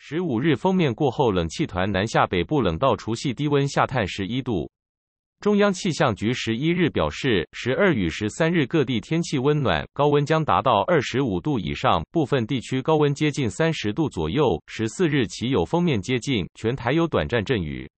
十五日封面过后，冷气团南下，北部冷到除夕，低温下探十一度。中央气象局十一日表示，十二与十三日各地天气温暖，高温将达到二十五度以上，部分地区高温接近三十度左右。十四日起有封面接近，全台有短暂阵雨。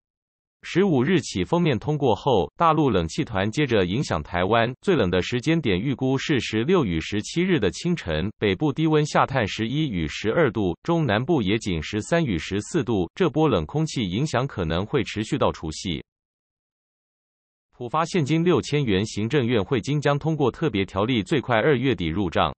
十五日起，封面通过后，大陆冷气团接着影响台湾，最冷的时间点预估是十六与十七日的清晨。北部低温下探十一与十二度，中南部也仅十三与十四度。这波冷空气影响可能会持续到除夕。浦发现金六千元，行政院会金将通过特别条例，最快二月底入账。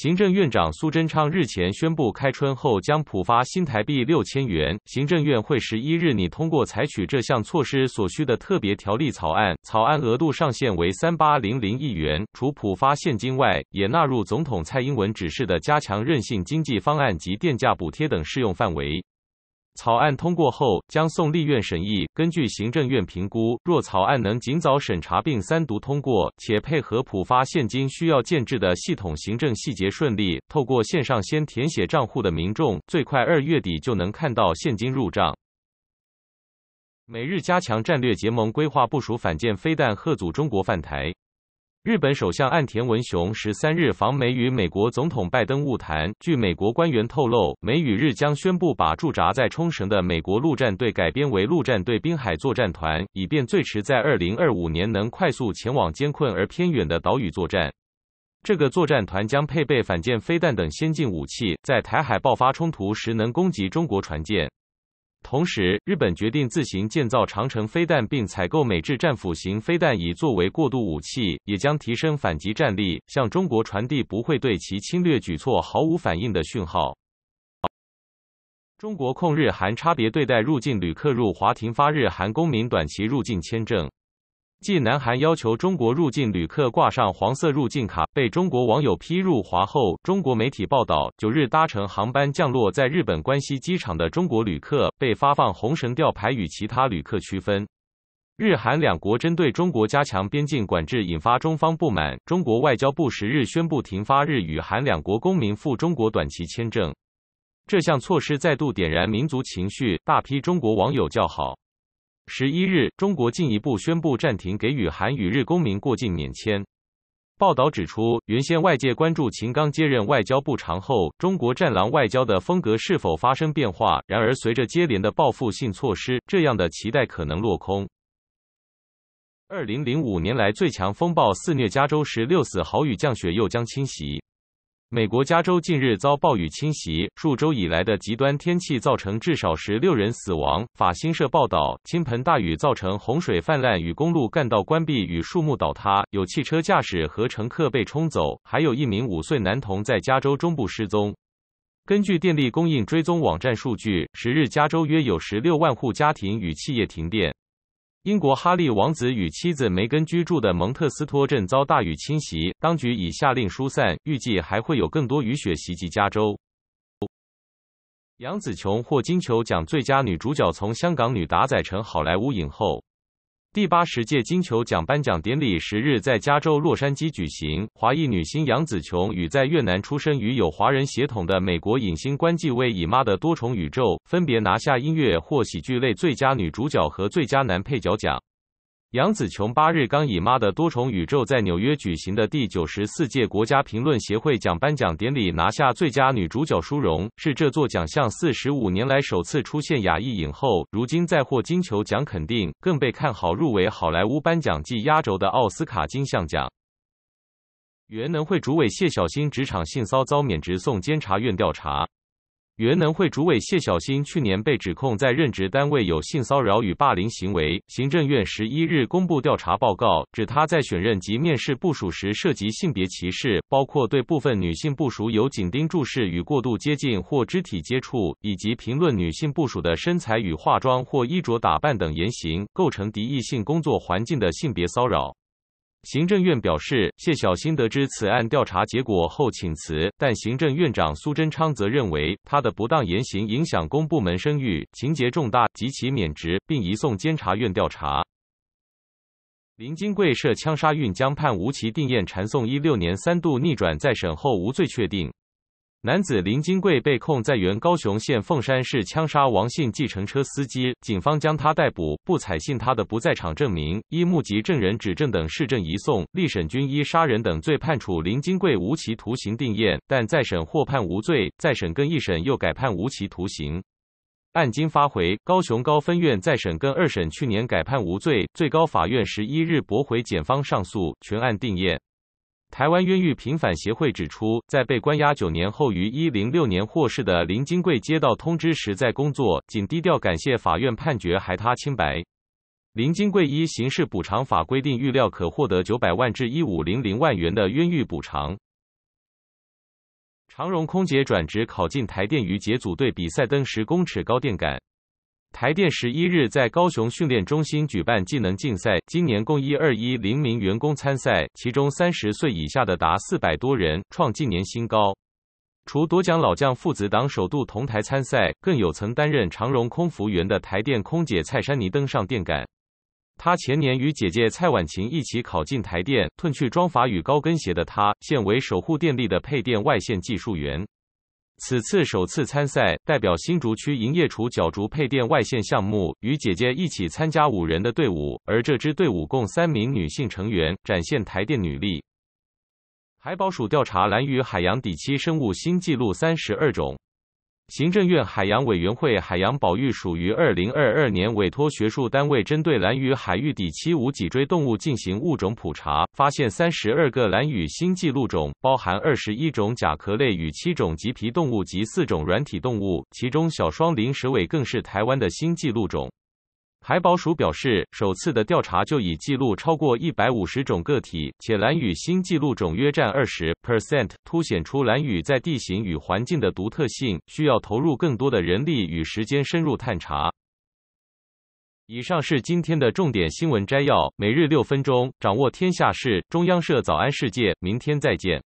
行政院长苏贞昌日前宣布，开春后将普发新台币六千元。行政院会十一日拟通过采取这项措施所需的特别条例草案，草案额度上限为三八零零亿元。除普发现金外，也纳入总统蔡英文指示的加强韧性经济方案及电价补贴等适用范围。草案通过后将送立院审议。根据行政院评估，若草案能尽早审查并三读通过，且配合普发现金需要建制的系统行政细节顺利，透过线上先填写账户的民众，最快二月底就能看到现金入账。美日加强战略结盟，规划部署反舰飞弹，贺阻中国犯台。日本首相岸田文雄十三日访美与美国总统拜登晤谈。据美国官员透露，美与日将宣布把驻扎在冲绳的美国陆战队改编为陆战队滨海作战团，以便最迟在二零二五年能快速前往艰困而偏远的岛屿作战。这个作战团将配备反舰飞弹等先进武器，在台海爆发冲突时能攻击中国船舰。同时，日本决定自行建造长城飞弹，并采购美制战斧型飞弹，以作为过渡武器，也将提升反击战力，向中国传递不会对其侵略举措毫无反应的讯号。中国控日韩差别对待入境旅客，入华停发日韩公民短期入境签证。继南韩要求中国入境旅客挂上黄色入境卡，被中国网友批入华后，中国媒体报道，九日搭乘航班降落在日本关西机场的中国旅客被发放红绳吊牌与其他旅客区分。日韩两国针对中国加强边境管制，引发中方不满。中国外交部十日宣布停发日与韩两国公民赴中国短期签证。这项措施再度点燃民族情绪，大批中国网友叫好。十一日，中国进一步宣布暂停给予韩与日公民过境免签。报道指出，原先外界关注秦刚接任外交部长后，中国“战狼”外交的风格是否发生变化。然而，随着接连的报复性措施，这样的期待可能落空。二零零五年来最强风暴肆虐加州时，六死；豪雨降雪又将侵袭。美国加州近日遭暴雨侵袭，数周以来的极端天气造成至少十六人死亡。法新社报道，倾盆大雨造成洪水泛滥与公路干道关闭，与树木倒塌，有汽车驾驶和乘客被冲走，还有一名五岁男童在加州中部失踪。根据电力供应追踪网站数据，十日加州约有十六万户家庭与企业停电。英国哈利王子与妻子梅根居住的蒙特斯托镇遭大雨侵袭，当局已下令疏散，预计还会有更多雨雪袭击加州。杨紫琼获金球奖最佳女主角，从香港女打仔成好莱坞影后。第八十届金球奖颁奖典礼十日在加州洛杉矶举行，华裔女星杨紫琼与在越南出生与有华人血统的美国影星关继威以妈的多重宇宙分别拿下音乐或喜剧类最佳女主角和最佳男配角奖。杨紫琼八日刚以《妈的多重宇宙》在纽约举行的第九十四届国家评论协会奖颁奖典礼拿下最佳女主角殊荣，是这座奖项四十五年来首次出现亚裔影后。如今再获金球奖肯定，更被看好入围好莱坞颁奖季压轴的奥斯卡金像奖。元能会主委谢小欣职场性骚遭免职，送监察院调查。原能会主委谢小欣去年被指控在任职单位有性骚扰与霸凌行为。行政院十一日公布调查报告，指他在选任及面试部署时涉及性别歧视，包括对部分女性部署有紧盯注视与过度接近或肢体接触，以及评论女性部署的身材与化妆或衣着打扮等言行，构成敌意性工作环境的性别骚扰。行政院表示，谢小新得知此案调查结果后请辞，但行政院长苏贞昌则认为他的不当言行影响公部门声誉，情节重大，即其免职，并移送监察院调查。林金贵涉枪杀运江判吴期定验缠送一六年三度逆转再审后无罪确定。男子林金贵被控在原高雄县凤山市枪杀王姓计程车司机，警方将他逮捕，不采信他的不在场证明，依目击证人指证等示证移送，立审均依杀人等罪判处林金贵无期徒刑定验，但再审或判无罪，再审跟一审又改判无期徒刑，案经发回高雄高分院再审跟二审，去年改判无罪，最高法院十一日驳回检方上诉，全案定验。台湾冤狱平反协会指出，在被关押九年后于一零六年获释的林金贵接到通知时在工作，仅低调感谢法院判决还他清白。林金贵依刑事补偿法规定，预料可获得九百万至一五零零万元的冤狱补偿。长荣空姐转职考进台电与捷组队比赛登十公尺高电杆。台电十一日在高雄训练中心举办技能竞赛，今年共一二一零名员工参赛，其中三十岁以下的达四百多人，创近年新高。除夺奖老将父子档首度同台参赛，更有曾担任长荣空服员的台电空姐蔡珊妮登上电杆。她前年与姐姐蔡婉晴一起考进台电，褪去装法与高跟鞋的她，现为守护电力的配电外线技术员。此次首次参赛，代表新竹区营业处角逐配电外线项目，与姐姐一起参加五人的队伍。而这支队伍共三名女性成员，展现台电女力。海保署调查蓝鱼海洋底栖生物新纪录三十二种。行政院海洋委员会海洋保育署于二零二二年委托学术单位，针对蓝屿海域底栖无脊椎动物进行物种普查，发现三十二个蓝屿新纪录种，包含二十一种甲壳类与七种棘皮动物及四种软体动物，其中小双鳞蛇尾更是台湾的新纪录种。海宝鼠表示，首次的调查就已记录超过一百五十种个体，且蓝羽新记录种约占二十 percent，凸显出蓝羽在地形与环境的独特性，需要投入更多的人力与时间深入探查。以上是今天的重点新闻摘要，每日六分钟掌握天下事。中央社早安世界，明天再见。